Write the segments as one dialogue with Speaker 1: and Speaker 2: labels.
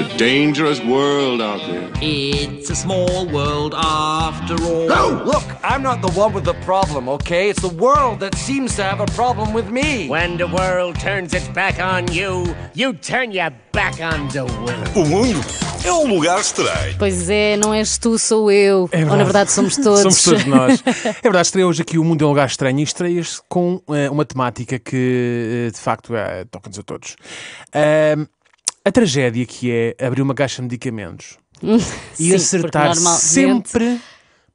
Speaker 1: a dangerous world out there. It's a small world
Speaker 2: after all. No! Look, I'm not the one with the problem, okay? It's the world that seems to have a problem with me. When the world turns its back on you, you turn your back on the world. O mundo
Speaker 1: é um lugar estranho. Pois é, não és tu, sou eu. É Ou na verdade somos todos. somos todos nós.
Speaker 2: É verdade, estreia hoje aqui O Mundo é um Lugar Estranho e estreias com uh, uma temática que uh, de facto uh, toca-nos a todos. Uh, a tragédia que é abrir uma caixa de medicamentos e Sim, acertar normalmente... sempre,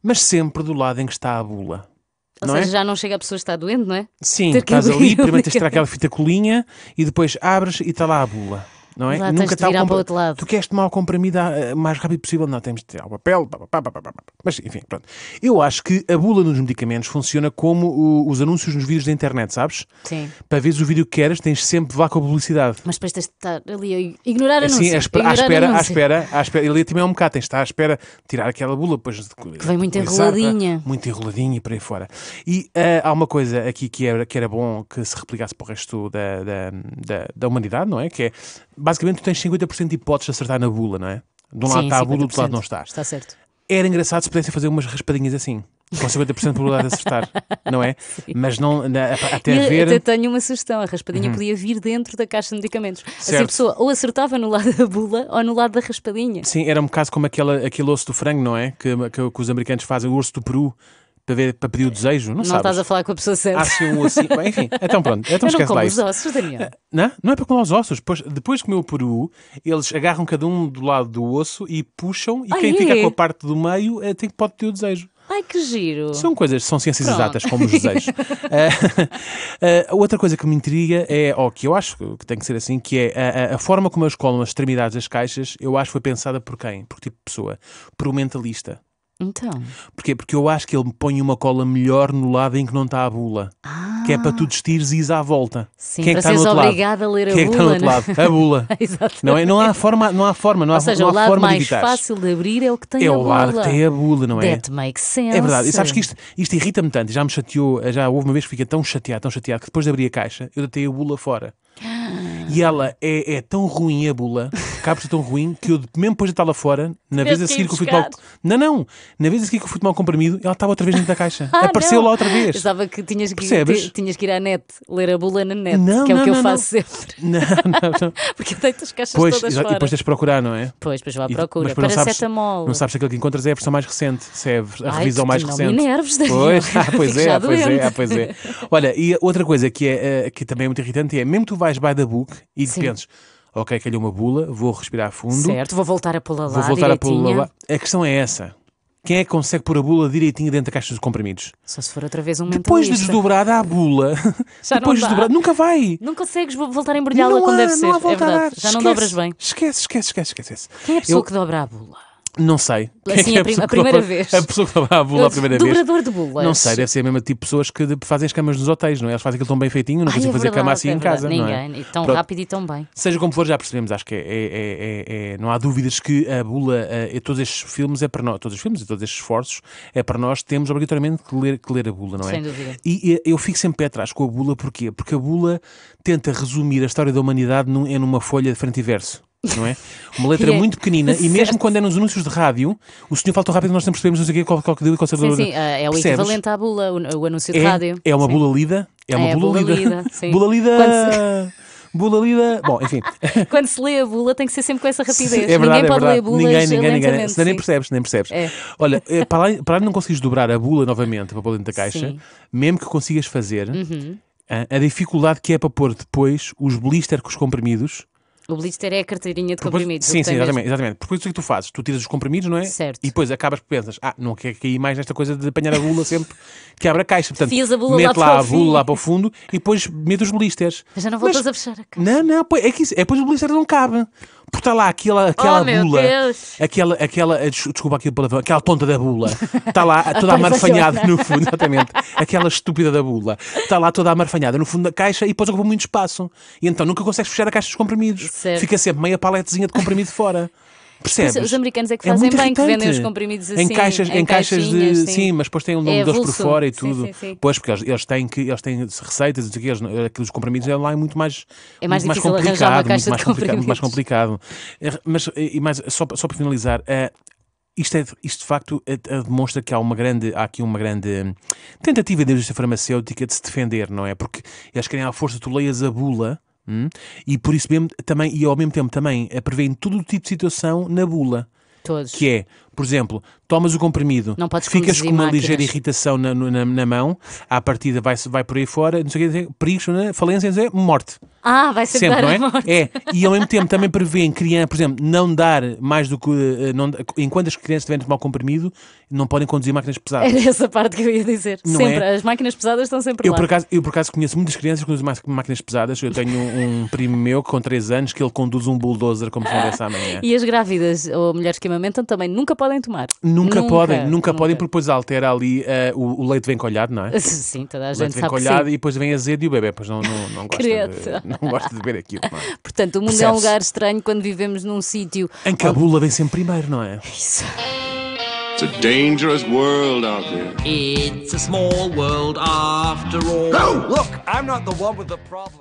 Speaker 2: mas sempre do lado em que está a bula. Ou não é? seja, é?
Speaker 1: já não chega a pessoa que está doente, não é? Sim, estás ali, primeiro tens de tirar aquela
Speaker 2: fita colinha e depois abres e está lá a bula não é? Lá, Nunca está virar para o outro lado. Tu queres tomar o comprimido o mais rápido possível? Não, temos de tirar o papel. Mas, enfim, pronto. Eu acho que a bula nos medicamentos funciona como o, os anúncios nos vídeos da internet, sabes? Sim. Para veres o vídeo que queres, tens sempre vá com a publicidade.
Speaker 1: Mas depois tens de estar ali a ignorar assim, anúncios. Sim, à espera, à espera, à espera,
Speaker 2: à espera. ali também é um bocado, tens de estar à espera de tirar aquela bula. Depois, que vem muito enroladinha. Muito enroladinha e para aí fora. E uh, há uma coisa aqui que era, que era bom que se replicasse para o resto da, da, da, da humanidade, não é? Que é basicamente tu tens 50% de hipóteses de acertar na bula, não é? De um lado Sim, está a bula, do outro lado não está. Está certo. Era engraçado se pudessem fazer umas raspadinhas assim. Com 50% de probabilidade de acertar, não é? Sim. Mas não, até a ver. Até
Speaker 1: tenho uma sugestão: a raspadinha uhum. podia vir dentro da caixa de medicamentos. Certo. Assim a pessoa ou acertava no lado da bula ou no lado da raspadinha.
Speaker 2: Sim, era um caso como aquele aquele osso do frango, não é? Que, que, que os americanos fazem, o osso do Peru para, ver, para pedir o desejo, não, não sabes. estás a falar com a pessoa certa. assim um assim, enfim, então pronto, então eu esquece não lá isso. os ossos, Daniel. Ah, não, não é para comer os ossos, depois, depois que o peru, eles agarram cada um do lado do osso e puxam e quem fica é. com a parte do meio é, tem, pode ter o desejo. Ai, que giro! São coisas, são ciências Pronto. exatas, como os desejos. uh, uh, outra coisa que me intriga é, ou que eu acho que tem que ser assim, que é a, a forma como eles colam as extremidades das caixas, eu acho que foi pensada por quem? Por que tipo de pessoa? Por um mentalista. Então. Porquê? Porque eu acho que ele põe uma cola melhor no lado em que não está a bula. Ah. Que é para ah. tu destires e ires à volta. Sim, Quem é que para obrigado lado? a ler a Quem é que bula. Quem está no outro é? lado? A bula. não, é, não há forma, não há forma, não há, Ou seja, não há o lado forma mais fácil
Speaker 1: de abrir é o que tem é a bula. É o lado que tem
Speaker 2: a bula, não é? That makes sense. É verdade. E sabes que isto, isto irrita-me tanto. Já me chateou, já houve uma vez que fiquei tão chateado, tão chateado, que depois de abrir a caixa, eu datei a bula fora. Ah. E ela é, é tão ruim a bula, capta tão ruim, que eu, mesmo depois de estar lá fora, na vez a seguir com o futebol. Não, não! Na vez a seguir que o futebol comprimido, ela estava outra vez dentro da caixa. Ah, Apareceu não. lá outra vez.
Speaker 1: Pensava que tinhas que, tinhas que ir à net, ler a bula na net, não, que é não, o que eu faço sempre.
Speaker 2: Não, não, não.
Speaker 1: Porque deito as caixas pois, todas fora. E depois tens de
Speaker 2: procurar, não é? Pois, depois vá à procura. para não sabes, não sabes aquilo que encontras é a versão mais recente, se é a Ai, revisão mais recente. Me nervos, Daniel. Pois, ah, pois, é, pois é, pois ah, é, pois é. Olha, e outra coisa que, é, eh, que também é muito irritante é mesmo tu vais da book e Sim. penses, ok, calhou uma bula, vou respirar fundo. Certo, vou voltar a pô-la lá. Vou voltar direitinho. a pô-la lá. A questão é essa. Quem é que consegue pôr a bula direitinho dentro da caixa dos comprimidos? Só se for
Speaker 1: outra vez um Depois de desdobrada
Speaker 2: a bula, Já depois de não dá. desdobrada, nunca vai.
Speaker 1: Não consegues voltar a embrulhá-la quando deve ser. há é verdade. Já não dobras bem.
Speaker 2: Esquece, esquece, esquece, esquece. Quem é a pessoa Eu- que dobra a bula? Não sei.
Speaker 1: Assim, é, é a, prim a primeira vez. A pessoa que
Speaker 2: lava a bula a primeira Dobrador de bulas. Não sei, deve ser a mesma tipo de pessoas que fazem as camas nos hotéis, não é? Elas fazem aquilo tão bem feitinho, não conseguem é fazer cama assim é em casa. Ninguém, não é? tão Pronto. rápido e tão bem. Seja como for, já percebemos, acho que é, é, é não há dúvidas que a bula, eh, e todos estes filmes é para nós, todos os filmes e todos estes esforços, é para nós, temos obrigatoriamente que ler, que ler a bula, não é? Sem dúvida. E, eh, eu fico sempre pé atrás com a bula, porquê? Porque a bula tenta resumir a história da humanidade num, em uma folha de frente e verso não é? Uma letra é, muito pequenina e mesmo certo. quando é nos anúncios de rádio, o senhor falta rápido nós sempre percebemos não sei o que, qual, qual que deu e qual Sim, sim, é, é o Percebes? equivalente
Speaker 1: à bula, o, o anúncio de é, rádio. É uma sim. bula
Speaker 2: lida? É uma é bula, bula lida. lida bula lida. Bula lida. Bom, enfim.
Speaker 1: Quando se lê a bula, tem que ser sempre com essa rapidez. é verdade, ninguém é pode verdade. ler bulas ninguém, ninguém, ninguém. Se nem percebes, nem percebes. É.
Speaker 2: Olha, eh, para além, não conseguires dobrar a bula novamente para pôr dentro da caixa, Sim. mesmo que consigas fazer, uhum. a, a dificuldade que é para pôr depois os blister com os comprimidos
Speaker 1: o blister é a carteirinha de comprimidos. comprimidos. Sim, sim, exatamente,
Speaker 2: por exatamente. Porque isso é que tu fazes, tu tiras os comprimidos, não é? Certo. E depois acabas por pensas, ah, não quer cair mais nesta coisa de apanhar a bula sempre que abre a caixa. Portanto, Fias a bula mete lá, para lá a bula lá para o fundo e depois mete os blisters. Mas já não voltas Mas... a fechar a caixa. Não, não, é que isso, é depois o blister não cabe por está lá aquela, aquela oh, bula. Aquela, aquela, eh, desculpa aqui o palavrão, aquela tonta da bula. Está lá toda tá amarfanhada no fundo, exatamente. Aquela estúpida da bula. Está lá toda amarfanhada no fundo da caixa e depois ocupa muito espaço. E então nunca consegues fechar a caixa dos comprimidos. Certo. Fica sempre meia paletezinha de comprimido fora.
Speaker 1: Percebes? Os americanos é que é fazem é bem, que vendem os comprimidos assim. Em caixas, em, caixas de. Sim. sim. mas depois têm o nome é deles por fora e tudo. Sim, sim,
Speaker 2: pois, porque eles, eles, têm que, eles têm receitas, que, eles, aqueles comprimidos é lá é muito mais, é mais, muito mais complicado. Muito mais complicado, muito mais complicado. É, mas, e mais, só, só para finalizar, uh, isto, é, isto de facto demonstra que há, uma grande, há aqui uma grande hum, tentativa da indústria farmacêutica de se defender, não é? Porque eles querem à força, tu leias a bula Hum? E por isso mesmo, também, e ao mesmo tempo também, eh, prevêem todo o tipo de situação na bula. Todos. Que é, por exemplo, tomas o comprimido, ficas com uma máquinas. ligeira irritação na, na, na, mão, à partida vai, vai por aí fora, não sei o que, perigos, né? falência, dizer, é morte. Ah, vai ser Sempre, não é? morte. É, e ao mesmo tempo também prevêem criança, por exemplo, não dar mais do que. Eh, não, enquanto as crianças estiverem a tomar comprimido, não podem conduzir máquinas pesadas. Era essa
Speaker 1: parte que eu ia dizer. Não sempre. É? As máquinas pesadas estão sempre eu, lá. Por acaso,
Speaker 2: eu, por acaso, conheço muitas crianças que conduzem máquinas pesadas. Eu tenho um primo meu com 3 anos que ele conduz um bulldozer como se não desse amanhã. E as
Speaker 1: grávidas ou mulheres que amamentam também nunca podem tomar. Nunca, nunca podem, nunca,
Speaker 2: nunca, podem, porque depois altera ali uh, o, o, leite vem colhado, não é? Sim, toda a gente sabe. O leite vem colhado e depois vem azedo e o bebê pois não, não, não, gosta, de, não gosta de beber aquilo. É?
Speaker 1: Portanto, o mundo é um lugar estranho quando vivemos num sítio. Em que a
Speaker 2: bula vem sempre primeiro, não é? Isso. It's a dangerous
Speaker 1: world out there. It's a small world after all. No! Look, I'm not the one with the problem.